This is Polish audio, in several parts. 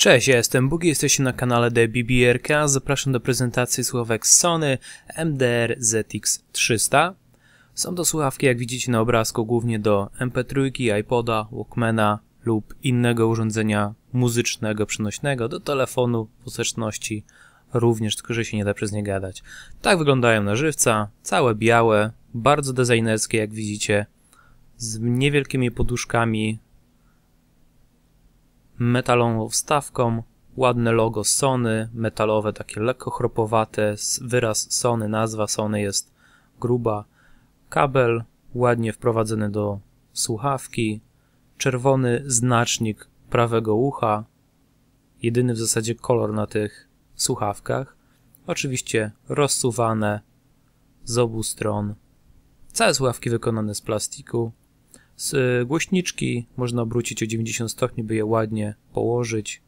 Cześć, ja jestem Bugi, jesteście na kanale DBBRK. Zapraszam do prezentacji słuchawek Sony MDR ZX300. Są to słuchawki, jak widzicie na obrazku, głównie do MP3, iPoda, Walkmana lub innego urządzenia muzycznego przenośnego, do telefonu, poseczności również, tylko że się nie da przez nie gadać. Tak wyglądają na żywca, całe białe, bardzo designerskie jak widzicie, z niewielkimi poduszkami, metalową wstawką, ładne logo Sony, metalowe, takie lekko chropowate, wyraz Sony, nazwa Sony jest gruba, kabel ładnie wprowadzony do słuchawki, czerwony znacznik prawego ucha, jedyny w zasadzie kolor na tych słuchawkach, oczywiście rozsuwane z obu stron, całe słuchawki wykonane z plastiku, z e, głośniczki można obrócić o 90 stopni, by je ładnie położyć,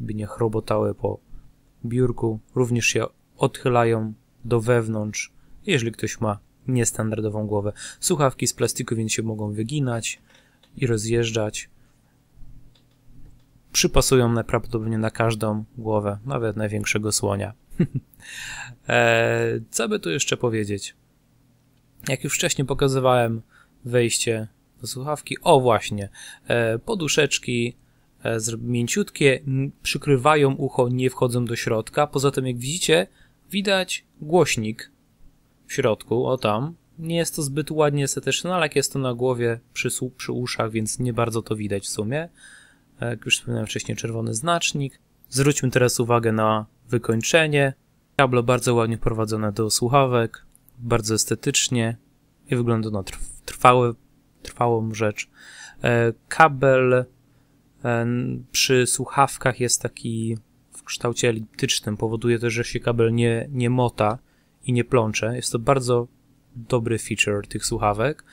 by nie chrobotały po biurku. Również się odchylają do wewnątrz, jeżeli ktoś ma niestandardową głowę. Słuchawki z plastiku, więc się mogą wyginać i rozjeżdżać. Przypasują najprawdopodobniej na każdą głowę, nawet największego słonia. eee, co by tu jeszcze powiedzieć? Jak już wcześniej pokazywałem wejście słuchawki. O właśnie, e, poduszeczki e, mięciutkie, przykrywają ucho, nie wchodzą do środka. Poza tym, jak widzicie, widać głośnik w środku, o tam. Nie jest to zbyt ładnie estetyczne, ale jak jest to na głowie przy, przy uszach, więc nie bardzo to widać w sumie. E, jak już wspomniałem wcześniej, czerwony znacznik. Zwróćmy teraz uwagę na wykończenie. Diablo bardzo ładnie wprowadzone do słuchawek, bardzo estetycznie i wygląda na trwałe trwałą rzecz. E, kabel e, przy słuchawkach jest taki w kształcie eliptycznym, powoduje też, że się kabel nie, nie mota i nie plącze. Jest to bardzo dobry feature tych słuchawek.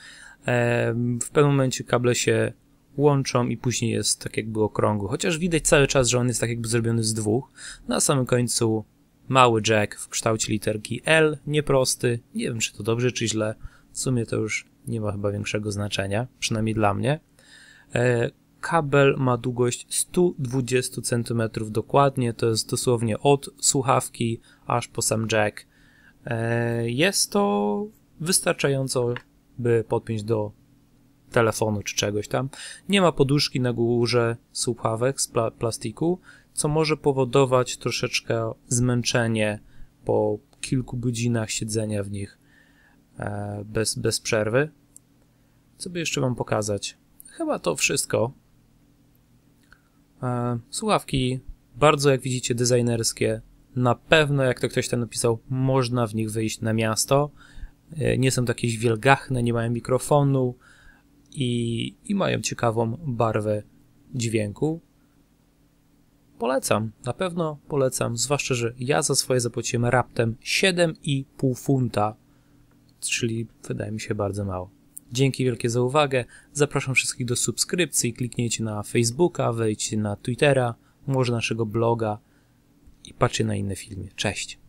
E, w pewnym momencie kable się łączą i później jest tak jakby okrągły. Chociaż widać cały czas, że on jest tak jakby zrobiony z dwóch. Na samym końcu mały jack w kształcie literki L, nieprosty. Nie wiem, czy to dobrze, czy źle. W sumie to już nie ma chyba większego znaczenia, przynajmniej dla mnie. E, kabel ma długość 120 cm dokładnie, to jest dosłownie od słuchawki aż po sam jack. E, jest to wystarczająco, by podpiąć do telefonu czy czegoś tam. Nie ma poduszki na górze słuchawek z plastiku, co może powodować troszeczkę zmęczenie po kilku godzinach siedzenia w nich e, bez, bez przerwy. Co by jeszcze wam pokazać? Chyba to wszystko. E, słuchawki, bardzo jak widzicie, designerskie. Na pewno, jak to ktoś tam napisał, można w nich wyjść na miasto. E, nie są takie wielgachne, nie mają mikrofonu i, i mają ciekawą barwę dźwięku. Polecam, na pewno polecam, zwłaszcza, że ja za swoje zapłaciłem raptem 7,5 funta, czyli wydaje mi się bardzo mało. Dzięki wielkie za uwagę. Zapraszam wszystkich do subskrypcji. Kliknijcie na Facebooka, wejdźcie na Twittera, może naszego bloga i patrzcie na inne filmy. Cześć!